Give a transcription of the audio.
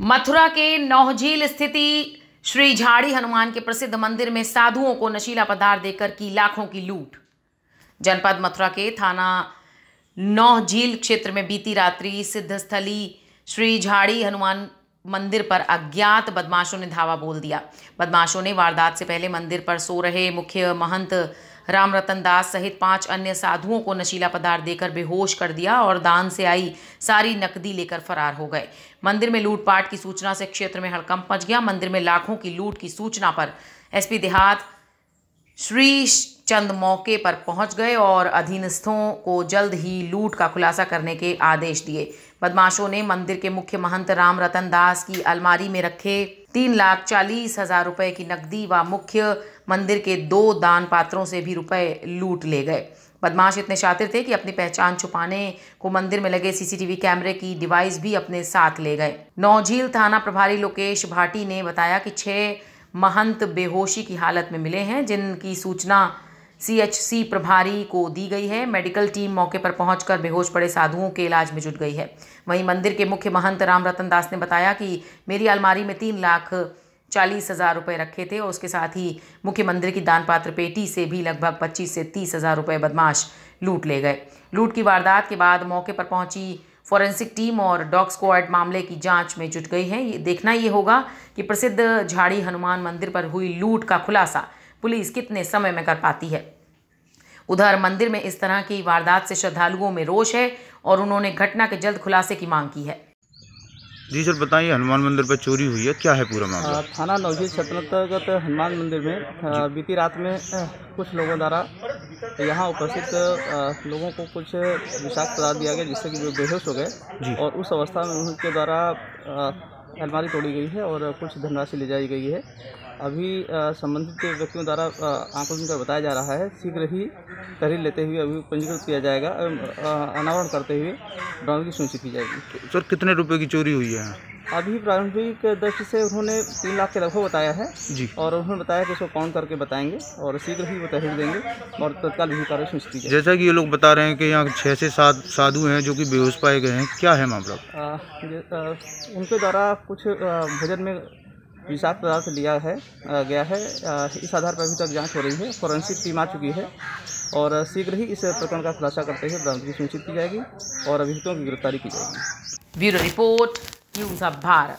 मथुरा के नौहझील स्थिति श्री झाड़ी हनुमान के प्रसिद्ध मंदिर में साधुओं को नशीला पदार्थ देकर की लाखों की लूट जनपद मथुरा के थाना नौहझील क्षेत्र में बीती रात्रि सिद्धस्थली श्री झाड़ी हनुमान मंदिर पर अज्ञात बदमाशों ने धावा बोल दिया बदमाशों ने वारदात से पहले मंदिर पर सो रहे मुख्य महंत राम रतन दास सहित पांच अन्य साधुओं को नशीला पदार्थ देकर बेहोश कर दिया और दान से आई सारी नकदी लेकर फरार हो गए मंदिर में लूटपाट की सूचना से क्षेत्र में हड़कंप मच गया मंदिर में लाखों की लूट की सूचना पर एसपी देहात श्री चंद मौके पर पहुंच गए और अधीनस्थों को जल्द ही लूट का खुलासा करने के आदेश दिए बदमाशों ने मंदिर के मुख्य महंत राम रतन दास की अलमारी में रखे तीन लाख चालीस हजार रुपए की नकदी व मुख्य मंदिर के दो दान पात्रों से भी रुपए लूट ले गए बदमाश इतने शातिर थे कि अपनी पहचान छुपाने को मंदिर में लगे सीसीटीवी कैमरे की डिवाइस भी अपने साथ ले गए नौझील थाना प्रभारी लोकेश भाटी ने बताया कि छह महंत बेहोशी की हालत में मिले हैं जिनकी सूचना सीएचसी प्रभारी को दी गई है मेडिकल टीम मौके पर पहुंचकर बेहोश पड़े साधुओं के इलाज में जुट गई है वहीं मंदिर के मुख्य महंत राम रतन दास ने बताया कि मेरी अलमारी में तीन लाख चालीस हज़ार रुपये रखे थे और उसके साथ ही मुख्यमंत्री की दान पात्र पेटी से भी लगभग पच्चीस से तीस हज़ार रुपये बदमाश लूट ले गए लूट की वारदात के बाद मौके पर पहुंची फॉरेंसिक टीम और डॉग स्क्वाड मामले की जांच में जुट गई है ये देखना ये होगा कि प्रसिद्ध झाड़ी हनुमान मंदिर पर हुई लूट का खुलासा पुलिस कितने समय में कर पाती है उधर मंदिर में इस तरह की वारदात से श्रद्धालुओं में रोष है और उन्होंने घटना के जल्द खुलासे की मांग की है जी सर बताइए हनुमान मंदिर पर चोरी हुई है क्या है पूरा मामला थाना नवजीत क्षेत्र अंतर्गत हनुमान मंदिर में बीती रात में कुछ लोगों द्वारा यहाँ उपस्थित लोगों को कुछ विषाक्त पदार्थ दिया गया जिससे कि वे बेहोश हो गए और उस अवस्था में उनके द्वारा अलमारी तोड़ी गई है और कुछ धनराशि ले जाई गई है अभी संबंधित व्यक्तियों द्वारा आंकलन का बताया जा रहा है शीघ्र ही तहरीर लेते हुए अभी पंजीकृत किया जाएगा अनावरण करते हुए ब्राउन की सुनिश्चित की जाएगी सर कितने रुपये की चोरी हुई है अभी प्रारंभिक दृष्टि से उन्होंने तीन लाख के लगभग बताया है जी और उन्होंने बताया कि उसको काउंट करके बताएंगे और शीघ्र ही वो तहरीर देंगे और तत्काल भी कार्य सुनिश्चित किया जैसा कि ये लोग बता रहे हैं कि यहाँ छः से सात साधु हैं जो कि बेहोश पाए गए हैं क्या है मामला उनके द्वारा कुछ भजन में विषाद पदार्थ लिया है गया है इस आधार पर अभी तक जांच हो रही है फॉरेंसिक टीम आ चुकी है और शीघ्र ही इस प्रकरण का खुलासा करते हुए बरामदगी सुनिश्चित की जाएगी और अभियुक्तों की गिरफ्तारी की जाएगी bureau report use of Bharat